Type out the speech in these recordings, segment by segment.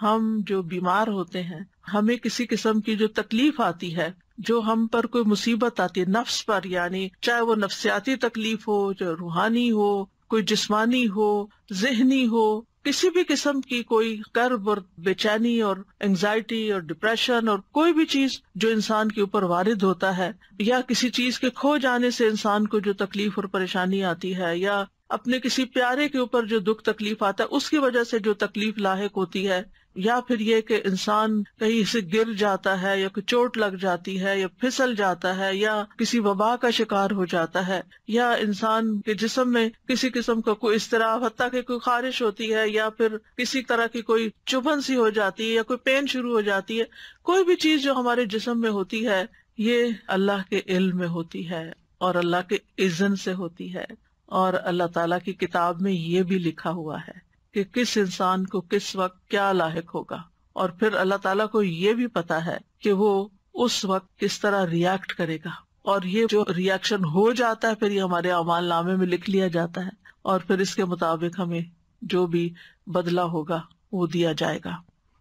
हम जो बीमार होते हैं हमें किसी किस्म की जो तकलीफ आती है जो हम पर कोई मुसीबत आती है नफ्स पर यानी चाहे वो नफ्सियाती तकलीफ हो चाहे रूहानी हो कोई जिस्मानी हो जहनी हो किसी भी किस्म की कोई कर्ब और बेचैनी और एंजाइटी और डिप्रेशन और कोई भी चीज जो इंसान के ऊपर वारिद होता है या किसी चीज के खो जाने से इंसान को जो तकलीफ और परेशानी आती है या अपने किसी प्यारे के ऊपर जो दुख तकलीफ आता है उसकी वजह से जो तकलीफ लाक होती है या फिर ये कि इंसान कहीं से गिर जाता है या कोई चोट लग जाती है या फिसल जाता है या किसी वबा का शिकार हो जाता है या इंसान के जिसम में किसी किस्म का कोई इस तरह हत्या की कोई खारिश होती है या फिर किसी तरह की कोई चुभन सी हो जाती है या कोई पेन शुरू हो जाती है कोई भी चीज जो हमारे जिसम में होती है ये अल्लाह के इल्म में होती है और अल्लाह के इज्जन से होती है और अल्लाह तला की किताब में ये भी लिखा हुआ है कि किस इंसान को किस वक्त क्या लाक होगा और फिर अल्लाह ताला को ये भी पता है कि वो उस वक्त किस तरह रिएक्ट करेगा और ये जो रिएक्शन हो जाता है फिर ये हमारे अमाल नामे में लिख लिया जाता है और फिर इसके मुताबिक हमें जो भी बदला होगा वो दिया जाएगा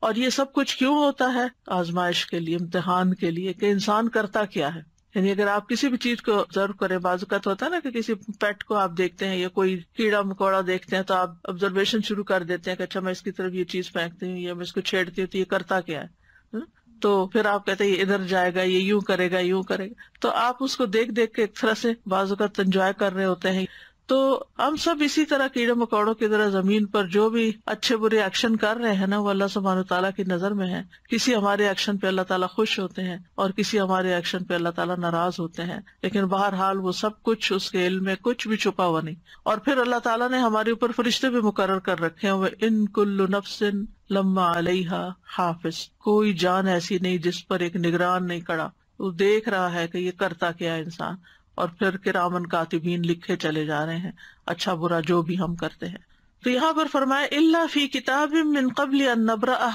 और ये सब कुछ क्यों होता है आजमाइश के लिए इम्तिहान के लिए कि इंसान करता क्या है यानी अगर आप किसी भी चीज को ऑब्जर्व करें बाजुकत तो होता है ना कि किसी पेट को आप देखते हैं या कोई कीड़ा मकोड़ा देखते हैं तो आप ऑब्जर्वेशन शुरू कर देते हैं कि अच्छा मैं इसकी तरफ ये चीज फेंकती हूँ या मैं इसको छेड़ती हूँ तो ये करता क्या है हम्म? तो फिर आप कहते हैं ये इधर जाएगा ये यूं करेगा यूं करेगा तो आप उसको देख देख के एक तरह से बाजुकत तो एंजॉय कर रहे होते हैं तो हम सब इसी तरह कीड़े मकौड़ों की तरह जमीन पर जो भी अच्छे बुरे एक्शन कर रहे हैं ना वो अल्लाह सुबहान तला की नजर में है किसी हमारे एक्शन पे अल्लाह ताला खुश होते हैं और किसी हमारे एक्शन पे अल्लाह ताला नाराज होते हैं लेकिन बहरहाल वो सब कुछ उसके इल में कुछ भी छुपा हुआ नहीं और फिर अल्लाह ताला ने हमारे ऊपर फरिश्ते भी मुकर कर रखे हुए इन कुल्लु नफसिन लम्मा अलहा हाफिज कोई जान ऐसी नहीं जिस पर एक निगरान नहीं कड़ा वो देख रहा है कि ये करता क्या इंसान और फिर किरामन कातिबीन लिखे चले जा रहे हैं अच्छा बुरा जो भी हम करते हैं तो यहाँ पर फरमाया इल्ला फी किताब मिन कबल नबरा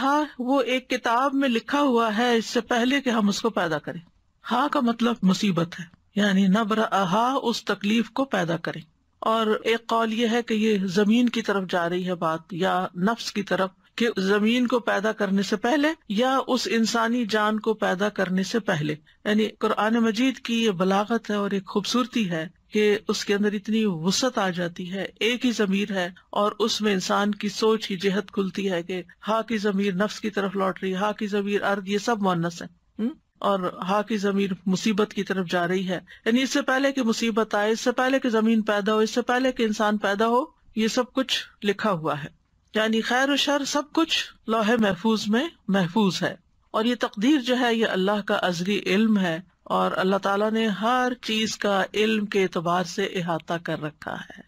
वो एक किताब में लिखा हुआ है इससे पहले कि हम उसको पैदा करें हा का मतलब मुसीबत है यानी नबरा उस तकलीफ को पैदा करें और एक कौल यह है कि ये जमीन की तरफ जा रही है बात या नफ्स की तरफ कि जमीन को पैदा करने से पहले या उस इंसानी जान को पैदा करने से पहले यानी कुरान मजीद की ये बलागत है और ये खूबसूरती है कि उसके अंदर इतनी वसत आ जाती है एक ही जमीर है और उसमें इंसान की सोच ही जेहत खुलती है कि हा की जमीर नफ्स की तरफ लौट रही हा की जमीर अर्द ये सब मोनस है और हा की जमीर मुसीबत की तरफ जा रही है यानी इससे पहले कि मुसीबत आए इससे पहले कि जमीन पैदा हो इससे पहले कि इंसान पैदा हो ये सब कुछ लिखा हुआ है यानी खैर और शर सब कुछ लोहे महफूज में महफूज है और ये तकदीर जो है ये अल्लाह का अजली इल्म है और अल्लाह ताला ने हर चीज का इल्म के एतबार से अहाता कर रखा है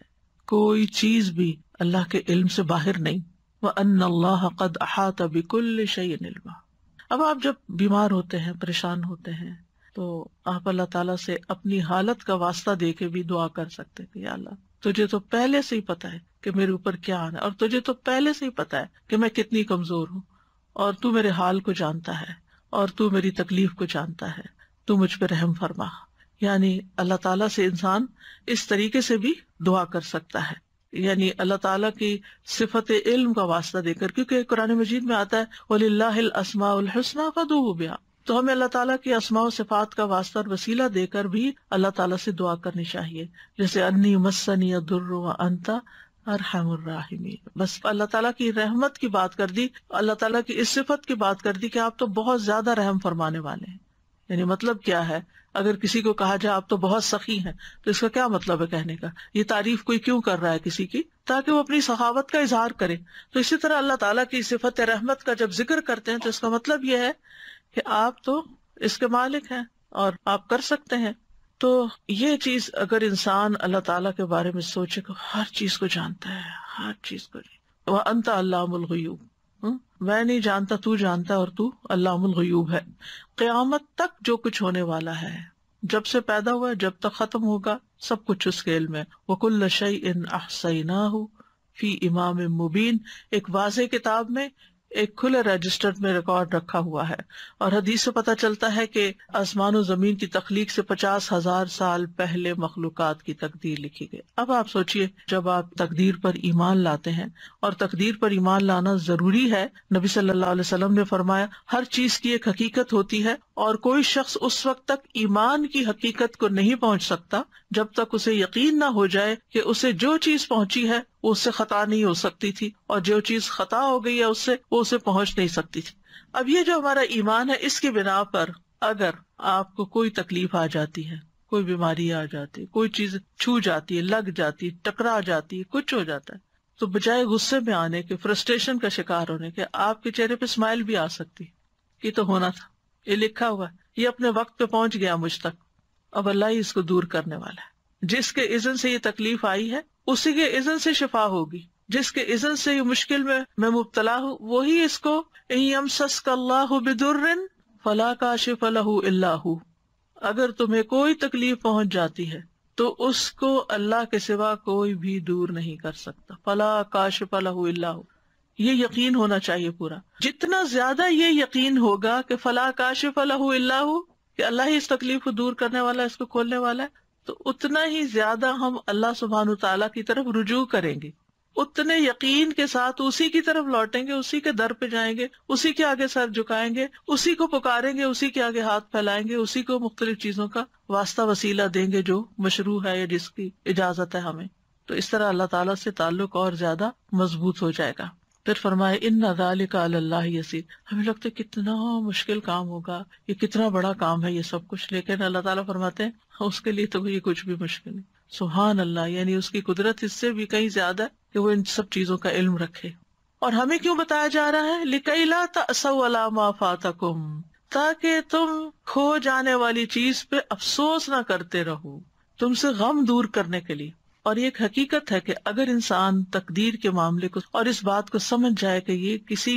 कोई चीज भी अल्लाह के इल्म से बाहर नहीं वह अल्लाह कद अहात बिकुल अब आप जब बीमार होते हैं परेशान होते हैं तो आप अल्लाह ताला से अपनी हालत का वास्ता दे के भी दुआ कर सकते हैं या अल्लाह तुझे तो पहले से ही पता है कि मेरे ऊपर क्या आना और तुझे तो पहले से ही पता है कि मैं कितनी कमजोर हूँ और तू मेरे हाल को जानता है और तू मेरी तकलीफ को जानता है तू मुझ पर रहम फरमा यानी अल्लाह ताला से इंसान इस तरीके से भी दुआ कर सकता है यानी अल्लाह ताला की सिफत इल्म का वास्ता देकर क्योंकि कुरान मजीद में आता है वलिल्लाहिल का हुस्ना फदूहु बिहा तो हमें अल्लाह ताला की असमा सिफात का वास्ता और वसीला देकर भी अल्लाह ताला से दुआ करनी चाहिए जैसे अन्नी मसनी दुर्र अंता अरहमर्राहिमी बस अल्लाह ताला की रहमत की बात कर दी अल्लाह ताला की इस सिफत की बात कर दी कि आप तो बहुत ज्यादा रहम फरमाने वाले हैं यानी मतलब क्या है अगर किसी को कहा जाए आप तो बहुत सखी हैं तो इसका क्या मतलब है कहने का ये तारीफ कोई क्यों कर रहा है किसी की ताकि वो अपनी सखावत का इजहार करे तो इसी तरह अल्लाह ताला की सिफत रहमत का जब जिक्र करते हैं तो इसका मतलब यह है कि आप तो इसके मालिक हैं और आप कर सकते हैं तो ये चीज अगर इंसान अल्लाह ताला के बारे में सोचे तो हर चीज को जानता है हर चीज को वह अंत अल्लाहूब हम्म? मैं नहीं जानता तू जानता है और तू अल्लाहूब है क्यामत तक जो कुछ होने वाला है जब से पैदा हुआ जब तक खत्म होगा सब कुछ उस खेल में वकुल्ल शई इन आहसैना फी इमाम मुबीन एक वाज किताब में एक खुले रजिस्टर में रिकॉर्ड रखा हुआ है और हदीस से पता चलता है कि आसमान और जमीन की तखलीक से पचास हजार साल पहले मखलूक की तकदीर लिखी गई अब आप सोचिए जब आप तकदीर पर ईमान लाते हैं और तकदीर पर ईमान लाना जरूरी है नबी सल्लाम ने फरमाया हर चीज की एक हकीकत होती है और कोई शख्स उस वक्त तक ईमान की हकीकत को नहीं पहुंच सकता जब तक उसे यकीन ना हो जाए कि उसे जो चीज पहुंची है वो उससे खता नहीं हो सकती थी और जो चीज खता हो गई है उससे वो उसे पहुंच नहीं सकती थी अब ये जो हमारा ईमान है इसके बिना पर अगर आपको कोई तकलीफ आ जाती है कोई बीमारी आ जाती है कोई चीज छू जाती है लग जाती है टकरा जाती है कुछ हो जाता है तो बजाय गुस्से में आने के फ्रस्ट्रेशन का शिकार होने के आपके चेहरे पे स्माइल भी आ सकती ये तो होना था ये लिखा हुआ ये अपने वक्त पे पहुंच गया मुझ तक अब अल्लाह ही इसको दूर करने वाला है जिसके इजन से ये तकलीफ आई है उसी के इजन से शिफा होगी जिसके इजन से ये मुश्किल में मैं मुबतला हूँ वही इसको फला का शिफलहू अल्लाह अगर तुम्हें कोई तकलीफ पहुंच जाती है तो उसको अल्लाह के सिवा कोई भी दूर नहीं कर सकता फला का शिफलहू अल्लाह ये यकीन होना चाहिए पूरा जितना ज्यादा ये यकीन होगा कि फला काशिफ अल्लाह कि अल्लाह ही इस तकलीफ को दूर करने वाला है इसको खोलने वाला है तो उतना ही ज्यादा हम अल्लाह सुबहान तला की तरफ रुजू करेंगे उतने यकीन के साथ उसी की तरफ लौटेंगे उसी के दर पे जाएंगे उसी के आगे सर झुकाएंगे उसी को पुकारेंगे उसी के आगे हाथ फैलाएंगे उसी को मुख्तलिफ चीजों का वास्ता वसीला देंगे जो मशरू है या जिसकी इजाजत है हमें तो इस तरह अल्लाह ताला से ताल्लुक और ज्यादा मजबूत हो जाएगा फिर फरमाए इन नजाल का अल्लाह यसी हमें लगता है कितना मुश्किल काम होगा ये कितना बड़ा काम है ये सब कुछ लेकिन अल्लाह ताला फरमाते हैं उसके लिए तो ये कुछ भी मुश्किल नहीं सुहान अल्लाह यानी उसकी कुदरत इससे भी कहीं ज्यादा कि वो इन सब चीजों का इल्म रखे और हमें क्यों बताया जा रहा है लिकैला तसवला फातकुम ताकि तुम खो जाने वाली चीज पे अफसोस ना करते रहो तुमसे गम दूर करने के लिए और ये एक हकीकत है कि अगर इंसान तकदीर के मामले को और इस बात को समझ जाए कि ये किसी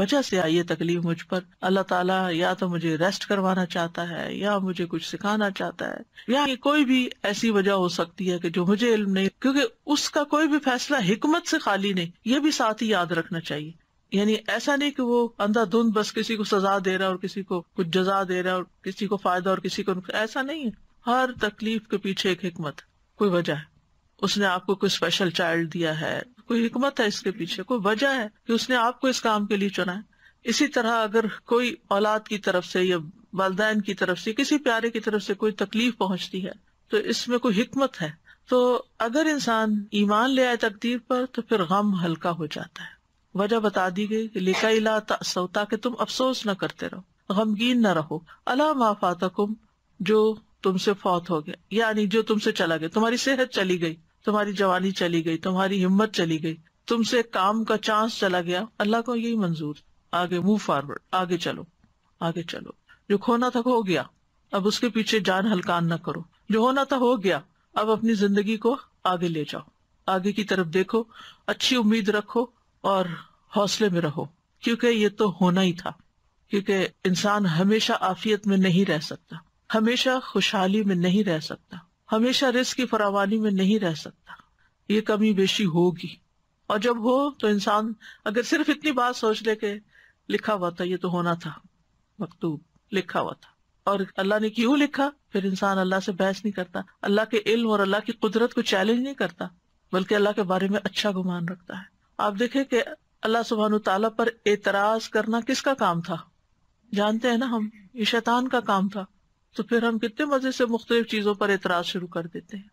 वजह से आई है तकलीफ मुझ पर अल्लाह ताला या तो मुझे रेस्ट करवाना चाहता है या मुझे कुछ सिखाना चाहता है या कोई भी ऐसी वजह हो सकती है कि जो मुझे इल्म नहीं क्योंकि उसका कोई भी फैसला हिकमत से खाली नहीं ये भी साथ ही याद रखना चाहिए यानी ऐसा नहीं कि वो अंधाधुंध बस किसी को सजा दे रहा है और किसी को कुछ जजा दे रहा है और किसी को फायदा और किसी को ऐसा नहीं है हर तकलीफ के पीछे एक हिकमत कोई वजह है उसने आपको कोई स्पेशल चाइल्ड दिया है कोई हिकमत है इसके पीछे कोई वजह है कि उसने आपको इस काम के लिए चुना है इसी तरह अगर कोई औलाद की तरफ से या वालदेन की तरफ से किसी प्यारे की तरफ से कोई तकलीफ पहुंचती है तो इसमें कोई हिकमत है तो अगर इंसान ईमान ले आए तकदीर पर तो फिर गम हल्का हो जाता है वजह बता दी गई कि लिखा इला ताकि तुम अफसोस न करते रहो गमगीन न रहो अला माफातकुम जो तुमसे फौत हो गया यानी जो तुमसे चला गया तुम्हारी सेहत चली गई तुम्हारी जवानी चली गई तुम्हारी हिम्मत चली गई तुमसे काम का चांस चला गया अल्लाह को यही मंजूर आगे मूव फॉरवर्ड आगे चलो आगे चलो जो खोना था हो गया अब उसके पीछे जान हलकान ना करो जो होना था हो गया अब अपनी जिंदगी को आगे ले जाओ आगे की तरफ देखो अच्छी उम्मीद रखो और हौसले में रहो क्योंकि ये तो होना ही था क्योंकि इंसान हमेशा आफियत में नहीं रह सकता हमेशा खुशहाली में नहीं रह सकता हमेशा रिस्क की फरावानी में नहीं रह सकता ये कमी बेशी होगी और जब हो तो इंसान अगर सिर्फ इतनी बात सोच ले के लिखा हुआ था ये तो होना था मकतूब लिखा हुआ था और अल्लाह ने क्यों लिखा फिर इंसान अल्लाह से बहस नहीं करता अल्लाह के इल्म और अल्लाह की कुदरत को चैलेंज नहीं करता बल्कि अल्लाह के बारे में अच्छा गुमान रखता है आप देखे कि अल्लाह सुबहान तला पर एतराज करना किसका काम था जानते हैं ना हम ये शैतान का काम था तो फिर हम कितने मजे से मुख्तलिफ चीजों पर एतराज शुरू कर देते हैं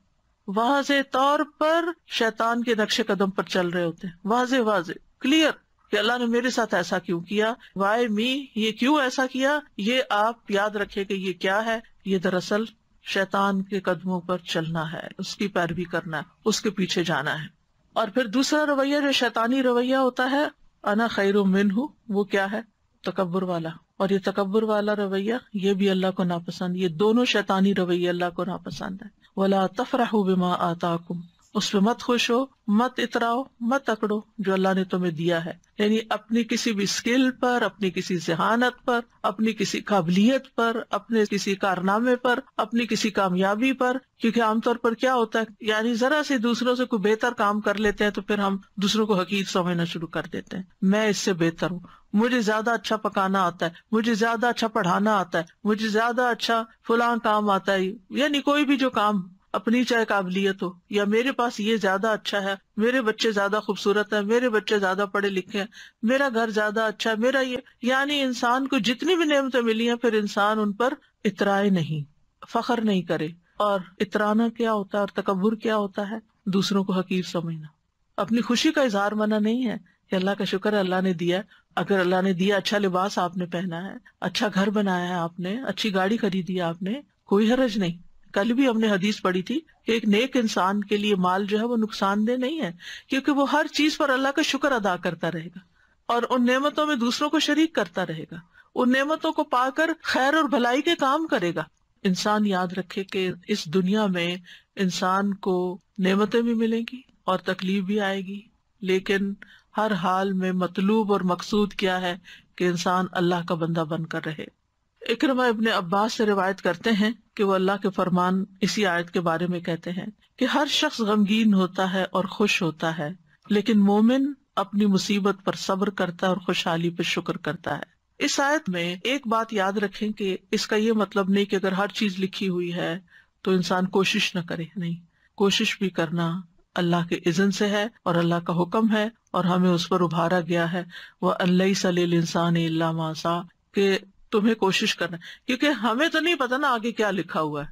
वाज तौर पर शैतान के नक्शे कदम पर चल रहे होते हैं वाज वाज क्लियर कि अल्लाह ने मेरे साथ ऐसा क्यों किया वाई मी ये क्यों ऐसा किया ये आप याद रखे कि ये क्या है ये दरअसल शैतान के कदमों पर चलना है उसकी पैरवी करना है उसके पीछे जाना है और फिर दूसरा रवैया जो शैतानी रवैया होता है अना खैर मिन हूँ वो क्या है तकबर वाला और ये तकबर वाला रवैया ये भी अल्लाह को नापसंद ये दोनों शैतानी रवैया अल्लाह को नापसंद है वाला तफरा बिमा आता उस पर मत खुश हो मत इतराओ मत अकड़ो जो अल्लाह ने तुम्हें दिया है यानी अपनी किसी भी स्किल पर अपनी किसी जहानत पर अपनी किसी काबिलियत पर अपने किसी कारनामे पर अपनी किसी कामयाबी पर क्योंकि आमतौर पर क्या होता है यानी जरा से दूसरों से कोई बेहतर काम कर लेते हैं तो फिर हम दूसरों को हकीक समझना शुरू कर देते हैं मैं इससे बेहतर हूँ मुझे ज्यादा अच्छा पकाना आता है मुझे ज्यादा अच्छा पढ़ाना आता है मुझे ज्यादा अच्छा फुला काम आता है यानी कोई भी जो काम अपनी चाहे काबिलियत हो या मेरे पास ये ज्यादा अच्छा है मेरे बच्चे ज्यादा खूबसूरत है मेरे बच्चे ज्यादा पढ़े लिखे हैं मेरा घर ज्यादा अच्छा है मेरा ये यानी इंसान को जितनी भी नियमतें मिली हैं फिर इंसान उन पर इतराए नहीं फखर नहीं करे और इतराना क्या होता है और तकबर क्या होता है दूसरों को हकीर समझना अपनी खुशी का इजहार मना नहीं है कि अल्लाह का शुक्र अल्लाह ने दिया अगर अल्लाह ने दिया अच्छा लिबास आपने पहना है अच्छा घर बनाया है आपने अच्छी गाड़ी खरीदी है आपने कोई हरज नहीं कल भी हमने हदीस पढ़ी थी कि एक नेक इंसान के लिए माल जो है वो नुकसानदेह नहीं है क्योंकि वो हर चीज पर अल्लाह का शुक्र अदा करता रहेगा और उन नेमतों में दूसरों को शरीक करता रहेगा उन नेमतों को पाकर खैर और भलाई के काम करेगा इंसान याद रखे कि इस दुनिया में इंसान को नेमतें भी मिलेंगी और तकलीफ भी आएगी लेकिन हर हाल में मतलूब और मकसूद क्या है कि इंसान अल्लाह का बंदा बनकर रहे इक्रमा इबन अब्बास से रिवायत करते हैं कि वो अल्लाह के फरमान इसी आयत के बारे में कहते हैं कि हर शख्स गमगीन होता है और खुश होता है लेकिन मोमिन अपनी मुसीबत पर सब्र करता है और खुशहाली पर शुक्र करता है इस आयत में एक बात याद रखें कि इसका ये मतलब नहीं कि अगर हर चीज लिखी हुई है तो इंसान कोशिश न करे नहीं कोशिश भी करना अल्लाह के इजन से है और अल्लाह का हुक्म है और हमें उस पर उभारा गया है वह अल्लाई सल इंसान के तुम्हें कोशिश करना क्योंकि हमें तो नहीं पता ना आगे क्या लिखा हुआ है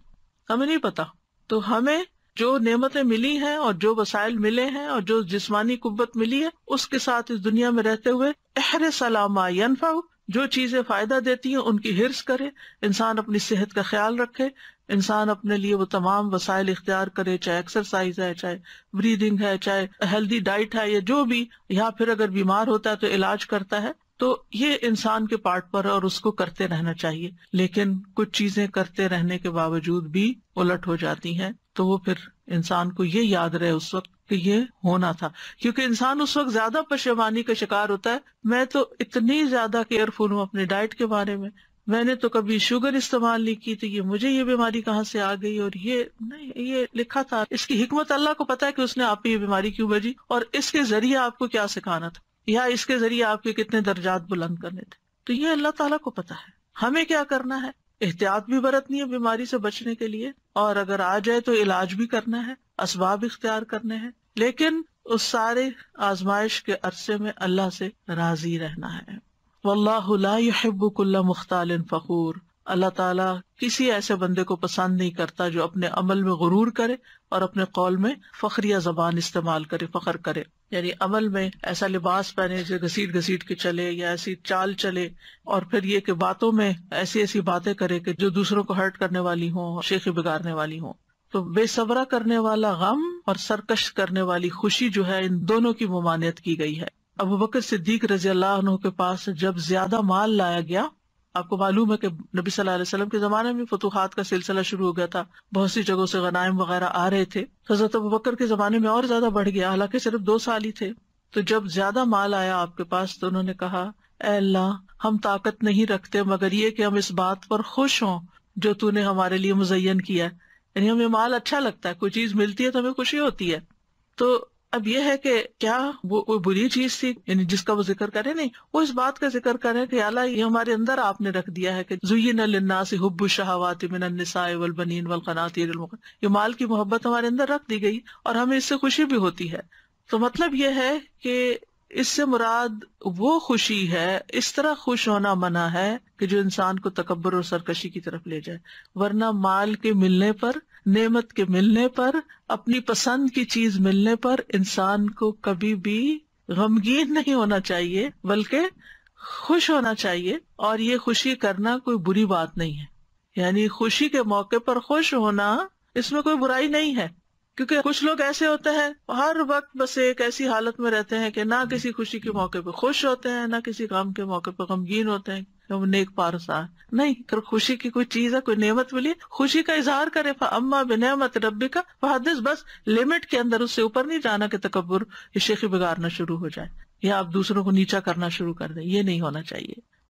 हमें नहीं पता तो हमें जो नेमतें मिली हैं और जो वसाइल मिले हैं और जो जिस्मानी कुत मिली है उसके साथ इस दुनिया में रहते हुए अहर सलामा यनफा जो चीजें फायदा देती हैं उनकी हिरस करे इंसान अपनी सेहत का ख्याल रखे इंसान अपने लिए वो तमाम वसाइल इख्तियार करे चाहे एक्सरसाइज है चाहे ब्रीदिंग है चाहे हेल्दी डाइट है या जो भी या फिर अगर बीमार होता है तो इलाज करता है तो ये इंसान के पार्ट पर है और उसको करते रहना चाहिए लेकिन कुछ चीजें करते रहने के बावजूद भी उलट हो जाती हैं तो वो फिर इंसान को ये याद रहे उस वक्त कि ये होना था क्योंकि इंसान उस वक्त ज्यादा पशेमानी का शिकार होता है मैं तो इतनी ज्यादा केयरफुल हूँ अपने डाइट के बारे में मैंने तो कभी शुगर इस्तेमाल नहीं की तो ये मुझे ये बीमारी कहाँ से आ गई और ये नहीं ये लिखा था इसकी हिकमत अल्लाह को पता है कि उसने आप ये बीमारी क्यों भेजी और इसके जरिए आपको क्या सिखाना था या इसके जरिए आपके कितने दर्जात बुलंद करने थे तो ये अल्लाह ताला को पता है हमें क्या करना है एहतियात भी बरतनी है बीमारी से बचने के लिए और अगर आ जाए तो इलाज भी करना है इसबाब इख्तियार करने हैं लेकिन उस सारे आजमाइश के अरसे में अल्लाह से राजी रहना है वल्लाबुल्ला मुख्ताल फखूर अल्लाह ताला किसी ऐसे बंदे को पसंद नहीं करता जो अपने अमल में गुरूर करे और अपने कौल में फखरिया जबान इस्तेमाल करे फखर करे यानी अमल में ऐसा लिबास पहने जो घसीट घसीट के चले या ऐसी चाल चले और फिर ये कि बातों में ऐसी ऐसी बातें करे कि जो दूसरों को हर्ट करने वाली हो शेखी बिगाड़ने वाली हो तो बेसबरा करने वाला गम और सरकश करने वाली खुशी जो है इन दोनों की ममानियत की गई है अबू बकर सिद्दीक रजी अल्लाह के पास जब ज्यादा माल लाया गया आपको मालूम है कि नबी सल्लल्लाहु अलैहि वसल्लम के जमाने में फतुहात का सिलसिला शुरू हो गया था बहुत सी जगहों से गनाइम वगैरह आ रहे थे हजरत अबू बकर के जमाने में और ज्यादा बढ़ गया हालांकि सिर्फ दो साल ही थे तो जब ज्यादा माल आया आपके पास तो उन्होंने कहा अल्लाह हम ताकत नहीं रखते मगर ये कि हम इस बात पर खुश हों जो तूने हमारे लिए मुजयन किया यानी हमें माल अच्छा लगता है कोई चीज मिलती है तो हमें खुशी होती है तो अब यह है कि क्या वो कोई बुरी चीज थी यानी जिसका वो जिक्र करे नहीं वो इस बात का जिक्र करे कि अला ये हमारे अंदर आपने रख दिया है कि जुयन से हब्ब शहावात मिनसाए वल बनीन वल ये माल की मोहब्बत हमारे अंदर रख दी गई और हमें इससे खुशी भी होती है तो मतलब यह है कि इससे मुराद वो खुशी है इस तरह खुश होना मना है कि जो इंसान को तकबर और सरकशी की तरफ ले जाए वरना माल के मिलने पर नेमत के मिलने पर अपनी पसंद की चीज मिलने पर इंसान को कभी भी गमगीन नहीं होना चाहिए बल्कि खुश होना चाहिए और ये खुशी करना कोई बुरी बात नहीं है यानी खुशी के मौके पर खुश होना इसमें कोई बुराई नहीं है क्योंकि कुछ लोग ऐसे होते हैं हर वक्त बस एक ऐसी हालत में रहते हैं कि ना किसी खुशी के मौके पर खुश होते हैं ना किसी काम के मौके पर गमगीन होते हैं नेक पारसा नहीं अगर खुशी की कोई चीज है कोई नेमत मिली खुशी का इजहार करे अम्मा बिनमत रबी का फहादिस बस लिमिट के अंदर उससे ऊपर नहीं जाना कि तकबर शेखी बिगाड़ना शुरू हो जाए या आप दूसरों को नीचा करना शुरू कर दें ये नहीं होना चाहिए